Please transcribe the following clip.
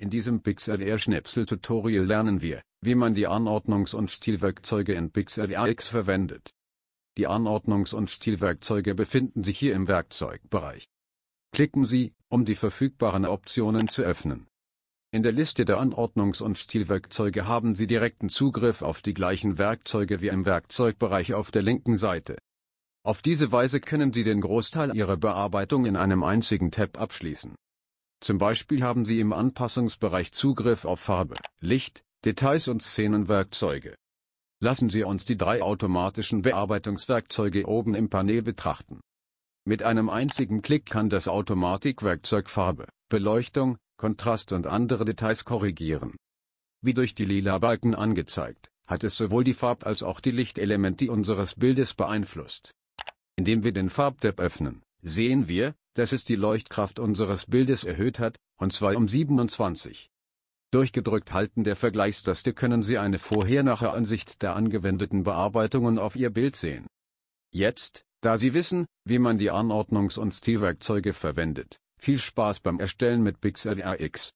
In diesem PixelR-Schnipsel-Tutorial lernen wir, wie man die Anordnungs- und Stilwerkzeuge in PixelRX verwendet. Die Anordnungs- und Stilwerkzeuge befinden sich hier im Werkzeugbereich. Klicken Sie, um die verfügbaren Optionen zu öffnen. In der Liste der Anordnungs- und Stilwerkzeuge haben Sie direkten Zugriff auf die gleichen Werkzeuge wie im Werkzeugbereich auf der linken Seite. Auf diese Weise können Sie den Großteil Ihrer Bearbeitung in einem einzigen Tab abschließen. Zum Beispiel haben Sie im Anpassungsbereich Zugriff auf Farbe, Licht, Details und Szenenwerkzeuge. Lassen Sie uns die drei automatischen Bearbeitungswerkzeuge oben im Panel betrachten. Mit einem einzigen Klick kann das Automatikwerkzeug Farbe, Beleuchtung, Kontrast und andere Details korrigieren. Wie durch die lila Balken angezeigt, hat es sowohl die Farb- als auch die Lichtelemente unseres Bildes beeinflusst. Indem wir den Farbtab öffnen, sehen wir, dass es die Leuchtkraft unseres Bildes erhöht hat, und zwar um 27. Durchgedrückt halten der Vergleichstaste können Sie eine Vorher-Nachher-Ansicht der angewendeten Bearbeitungen auf Ihr Bild sehen. Jetzt, da Sie wissen, wie man die Anordnungs- und Stilwerkzeuge verwendet, viel Spaß beim Erstellen mit Pixel RX.